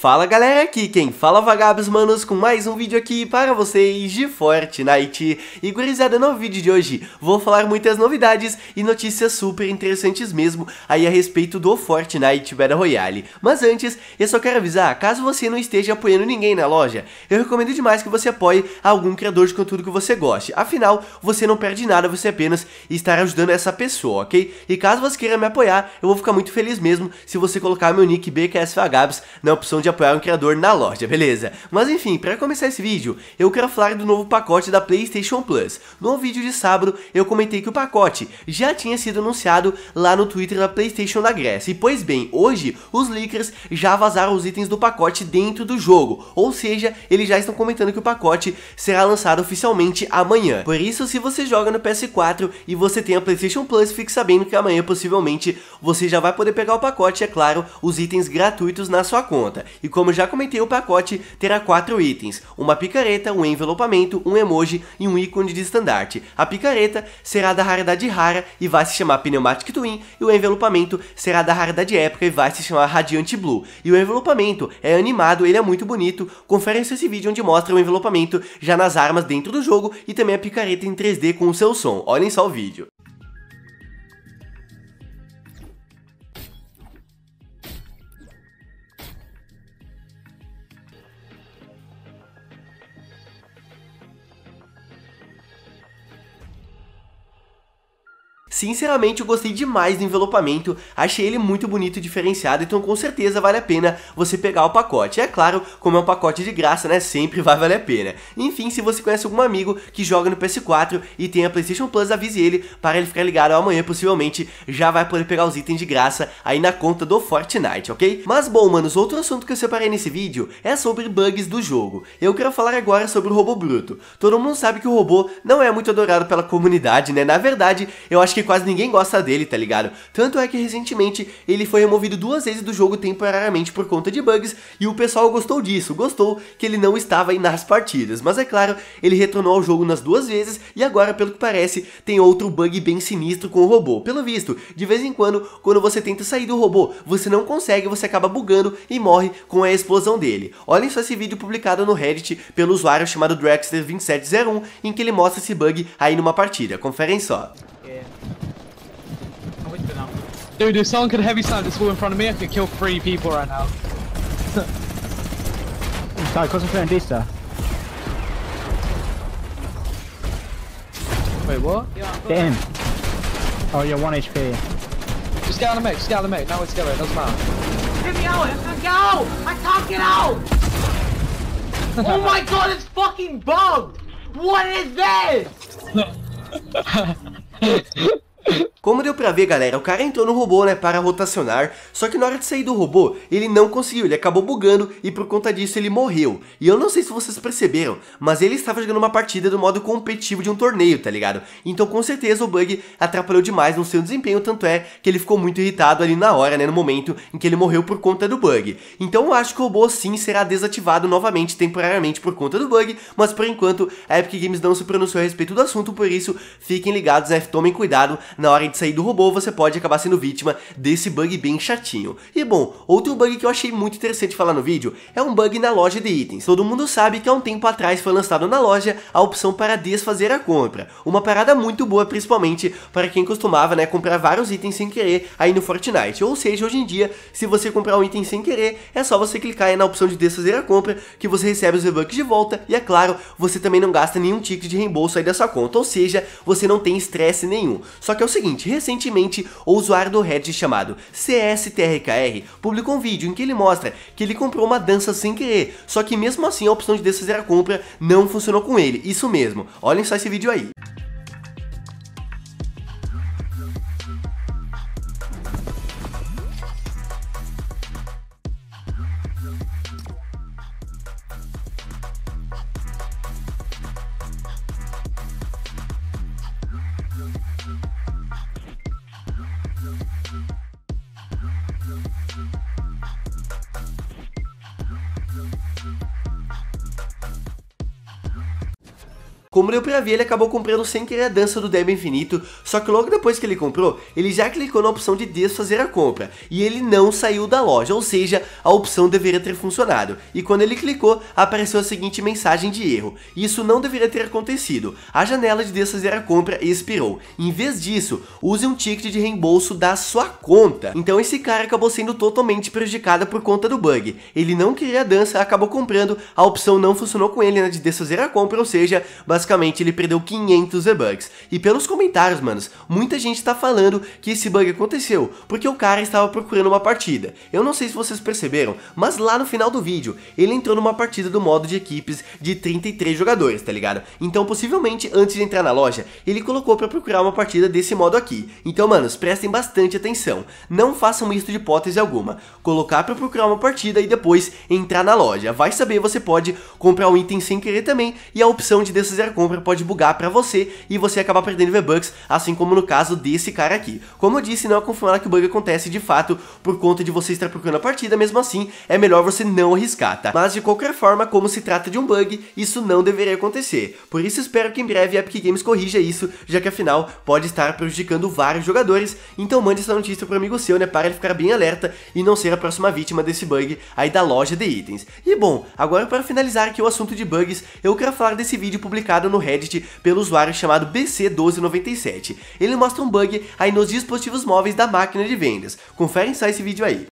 Fala galera, aqui quem fala é Vagabos Manos com mais um vídeo aqui para vocês de Fortnite. E gurizada, no vídeo de hoje vou falar muitas novidades e notícias super interessantes mesmo aí a respeito do Fortnite Battle Royale. Mas antes, eu só quero avisar, caso você não esteja apoiando ninguém na loja, eu recomendo demais que você apoie algum criador de conteúdo que você goste. Afinal, você não perde nada, você apenas estará ajudando essa pessoa, ok? E caso você queira me apoiar, eu vou ficar muito feliz mesmo se você colocar meu nick BKS Vagabos na opção de de apoiar um criador na loja, beleza? Mas enfim, para começar esse vídeo, eu quero falar do novo pacote da PlayStation Plus. No vídeo de sábado, eu comentei que o pacote já tinha sido anunciado lá no Twitter da PlayStation da Grécia. E pois bem, hoje os leakers já vazaram os itens do pacote dentro do jogo, ou seja, eles já estão comentando que o pacote será lançado oficialmente amanhã. Por isso, se você joga no PS4 e você tem a PlayStation Plus, fique sabendo que amanhã possivelmente você já vai poder pegar o pacote, é claro, os itens gratuitos na sua conta. E como já comentei, o pacote terá quatro itens: uma picareta, um envelopamento, um emoji e um ícone de estandarte. A picareta será da raridade rara e vai se chamar Pneumatic Twin, e o envelopamento será da raridade épica e vai se chamar Radiant Blue. E o envelopamento é animado, ele é muito bonito. Confere esse vídeo onde mostra o envelopamento já nas armas dentro do jogo e também a picareta em 3D com o seu som. Olhem só o vídeo. Sinceramente, eu gostei demais do envelopamento, achei ele muito bonito e diferenciado, então com certeza vale a pena você pegar o pacote. É claro, como é um pacote de graça, né, sempre vai valer a pena. Enfim, se você conhece algum amigo que joga no PS4 e tem a PlayStation Plus, avise ele para ele ficar ligado amanhã, possivelmente já vai poder pegar os itens de graça aí na conta do Fortnite, ok? Mas bom, manos, outro assunto que eu separei nesse vídeo é sobre bugs do jogo. Eu quero falar agora sobre o robô bruto. Todo mundo sabe que o robô não é muito adorado pela comunidade, né? Na verdade, eu acho que quase ninguém gosta dele, tá ligado? Tanto é que recentemente ele foi removido duas vezes do jogo temporariamente por conta de bugs e o pessoal gostou disso, gostou que ele não estava aí nas partidas. Mas é claro, ele retornou ao jogo nas duas vezes e agora, pelo que parece, tem outro bug bem sinistro com o robô. Pelo visto, de vez em quando, quando você tenta sair do robô, você não consegue, você acaba bugando e morre com a explosão dele. Olhem só esse vídeo publicado no Reddit pelo usuário chamado draxter 2701 em que ele mostra esse bug aí numa partida. Conferem só. Dude, if someone could heavy slam this wall in front of me, I could kill three people right now. Sorry, concentrate on D star. Wait, what? Damn. Get him. Oh, you're 1 HP. Just get out of the mech. just get out of the mech. Now it's together, it doesn't matter. Get me out, get out! I can't get out! oh my god, it's fucking bugged! What is this? Como deu pra ver, galera, o cara entrou no robô, né, para rotacionar, só que na hora de sair do robô, ele não conseguiu, ele acabou bugando e por conta disso ele morreu. E eu não sei se vocês perceberam, mas ele estava jogando uma partida do modo competitivo de um torneio, tá ligado? Então com certeza o bug atrapalhou demais no seu desempenho, tanto é que ele ficou muito irritado ali na hora, né, no momento em que ele morreu por conta do bug. Então eu acho que o robô sim será desativado novamente temporariamente por conta do bug, mas por enquanto a Epic Games não se pronunciou a respeito do assunto, por isso fiquem ligados, né, tomem cuidado na hora de sair do robô, você pode acabar sendo vítima desse bug bem chatinho. E bom, outro bug que eu achei muito interessante falar no vídeo é um bug na loja de itens. Todo mundo sabe que há um tempo atrás foi lançado na loja a opção para desfazer a compra, uma parada muito boa principalmente para quem costumava né, comprar vários itens sem querer aí no Fortnite. Ou seja, hoje em dia, se você comprar um item sem querer, é só você clicar na opção de desfazer a compra que você recebe os V-Bucks de volta e é claro, você também não gasta nenhum ticket de reembolso aí da sua conta, ou seja, você não tem estresse nenhum. Só que é o seguinte, recentemente, o usuário do Reddit chamado CSTRKR publicou um vídeo em que ele mostra que ele comprou uma dança sem querer, só que mesmo assim a opção de desfazer a compra não funcionou com ele, isso mesmo, olhem só esse vídeo aí. Como deu pra ver, ele acabou comprando sem querer a dança do Débio Infinito, só que logo depois que ele comprou, ele já clicou na opção de desfazer a compra, e ele não saiu da loja, ou seja, a opção deveria ter funcionado, e quando ele clicou, apareceu a seguinte mensagem de erro, isso não deveria ter acontecido, a janela de desfazer a compra expirou, em vez disso, use um ticket de reembolso da sua conta, então esse cara acabou sendo totalmente prejudicado por conta do bug, ele não queria a dança, acabou comprando, a opção não funcionou com ele né, de desfazer a compra, ou seja, basicamente basicamente ele perdeu 500 V-Bucks. E pelos comentários, manos, muita gente tá falando que esse bug aconteceu, porque o cara estava procurando uma partida. Eu não sei se vocês perceberam, mas lá no final do vídeo, ele entrou numa partida do modo de equipes de 33 jogadores, tá ligado? Então possivelmente, antes de entrar na loja, ele colocou pra procurar uma partida desse modo aqui. Então, manos, prestem bastante atenção. Não façam isso de hipótese alguma. Colocar pra procurar uma partida e depois entrar na loja. Vai saber, você pode comprar um item sem querer também, e a opção de desses compra pode bugar para você e você acabar perdendo V-Bucks, assim como no caso desse cara aqui. Como eu disse, não é confirmado que o bug acontece de fato por conta de você estar procurando a partida, mesmo assim é melhor você não arriscar, tá? Mas de qualquer forma, como se trata de um bug, isso não deveria acontecer. Por isso espero que em breve a Epic Games corrija isso, já que afinal pode estar prejudicando vários jogadores, então mande essa notícia para um amigo seu, né, para ele ficar bem alerta e não ser a próxima vítima desse bug aí da loja de itens. E bom, agora para finalizar aqui o assunto de bugs, eu quero falar desse vídeo publicado no Reddit pelo usuário chamado BC1297. Ele mostra um bug aí nos dispositivos móveis da máquina de vendas. Confere só esse vídeo aí.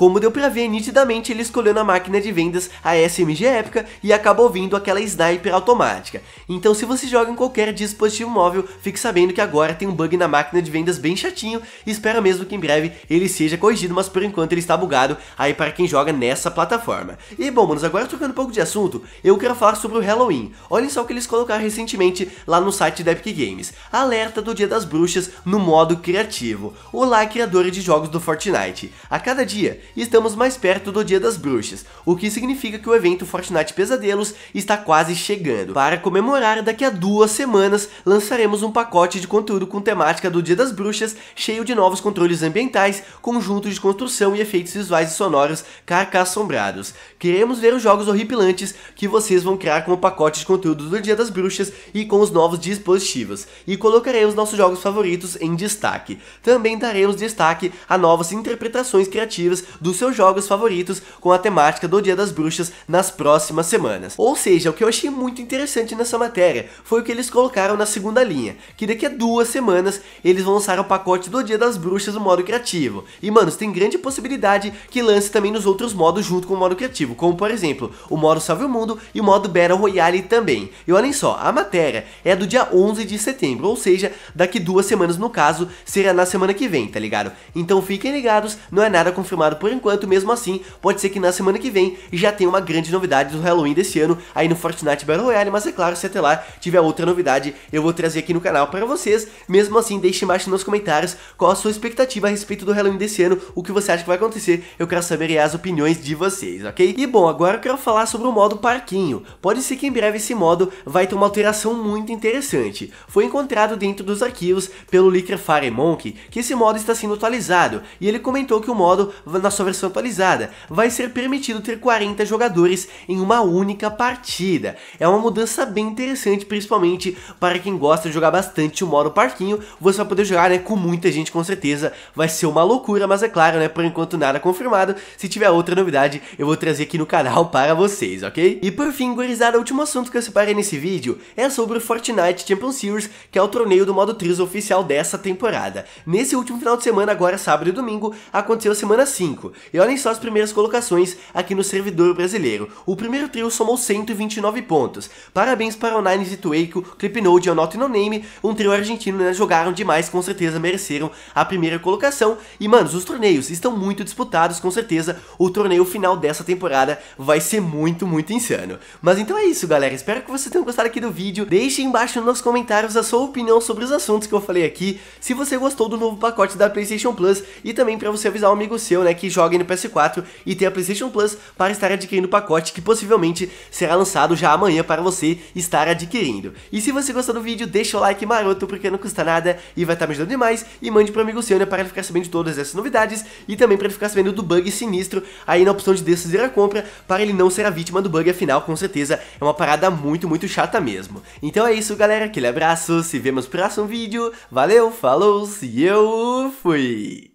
Como deu pra ver nitidamente, ele escolheu na máquina de vendas a SMG épica e acabou vindo aquela sniper automática. Então se você joga em qualquer dispositivo móvel, fique sabendo que agora tem um bug na máquina de vendas bem chatinho e espero mesmo que em breve ele seja corrigido, mas por enquanto ele está bugado aí para quem joga nessa plataforma. E bom, manos, agora trocando um pouco de assunto, eu quero falar sobre o Halloween. Olhem só o que eles colocaram recentemente lá no site da Epic Games. Alerta do Dia das Bruxas no modo criativo. Olá, criadores de jogos do Fortnite. A cada dia e estamos mais perto do Dia das Bruxas, o que significa que o evento Fortnite Pesadelos está quase chegando. Para comemorar, daqui a duas semanas lançaremos um pacote de conteúdo com temática do Dia das Bruxas, cheio de novos controles ambientais, conjuntos de construção e efeitos visuais e sonoros carca-assombrados. Queremos ver os jogos horripilantes que vocês vão criar com o pacote de conteúdo do Dia das Bruxas e com os novos dispositivos, e colocarei os nossos jogos favoritos em destaque. Também daremos destaque a novas interpretações criativas dos seus jogos favoritos com a temática do Dia das Bruxas nas próximas semanas. Ou seja, o que eu achei muito interessante nessa matéria foi o que eles colocaram na segunda linha, que daqui a duas semanas eles vão lançar o pacote do Dia das Bruxas no modo criativo. E mano, tem grande possibilidade que lance também nos outros modos junto com o modo criativo, como por exemplo, o modo Salve o Mundo e o modo Battle Royale também. E olhem só, a matéria é do dia 11 de setembro, ou seja, daqui duas semanas no caso, será na semana que vem, tá ligado? Então fiquem ligados, não é nada confirmado por por enquanto, mesmo assim, pode ser que na semana que vem já tenha uma grande novidade do Halloween desse ano aí no Fortnite Battle Royale, mas é claro, se até lá tiver outra novidade, eu vou trazer aqui no canal para vocês. Mesmo assim, deixe embaixo nos comentários qual a sua expectativa a respeito do Halloween desse ano, o que você acha que vai acontecer, eu quero saber as opiniões de vocês, ok? E bom, agora eu quero falar sobre o modo parquinho. Pode ser que em breve esse modo vai ter uma alteração muito interessante. Foi encontrado dentro dos arquivos pelo Licker Fire Monkey que esse modo está sendo atualizado, e ele comentou que o modo na sua sua versão atualizada, vai ser permitido ter 40 jogadores em uma única partida. É uma mudança bem interessante, principalmente para quem gosta de jogar bastante o modo parquinho, você vai poder jogar né, com muita gente com certeza, vai ser uma loucura, mas é claro, né, por enquanto nada confirmado, se tiver outra novidade eu vou trazer aqui no canal para vocês, ok? E por fim, gurizada, o último assunto que eu separei nesse vídeo é sobre o Fortnite Champion Series, que é o torneio do modo Trios oficial dessa temporada. Nesse último final de semana, agora sábado e domingo, aconteceu a semana 5, 5. E olhem só as primeiras colocações aqui no servidor brasileiro. O primeiro trio somou 129 pontos. Parabéns para o Nines e Tueiko, Clipnode e Not No Name, um trio argentino, né? Jogaram demais, com certeza mereceram a primeira colocação. E, manos, os torneios estão muito disputados, com certeza o torneio final dessa temporada vai ser muito, muito insano. Mas então é isso, galera. Espero que vocês tenham gostado aqui do vídeo. Deixem embaixo nos comentários a sua opinião sobre os assuntos que eu falei aqui. Se você gostou do novo pacote da PlayStation Plus e também para você avisar um amigo seu, né, que joguem no PS4 e tem a PlayStation Plus para estar adquirindo o pacote que possivelmente será lançado já amanhã para você estar adquirindo. E se você gostou do vídeo, deixa o like maroto porque não custa nada e vai estar tá me ajudando demais e mande o amigo seu né, para ele ficar sabendo de todas essas novidades e também para ele ficar sabendo do bug sinistro aí na opção de decidir a compra para ele não ser a vítima do bug, afinal com certeza é uma parada muito, muito chata mesmo. Então é isso galera, aquele abraço, se vemos no próximo vídeo, valeu, falou e eu fui!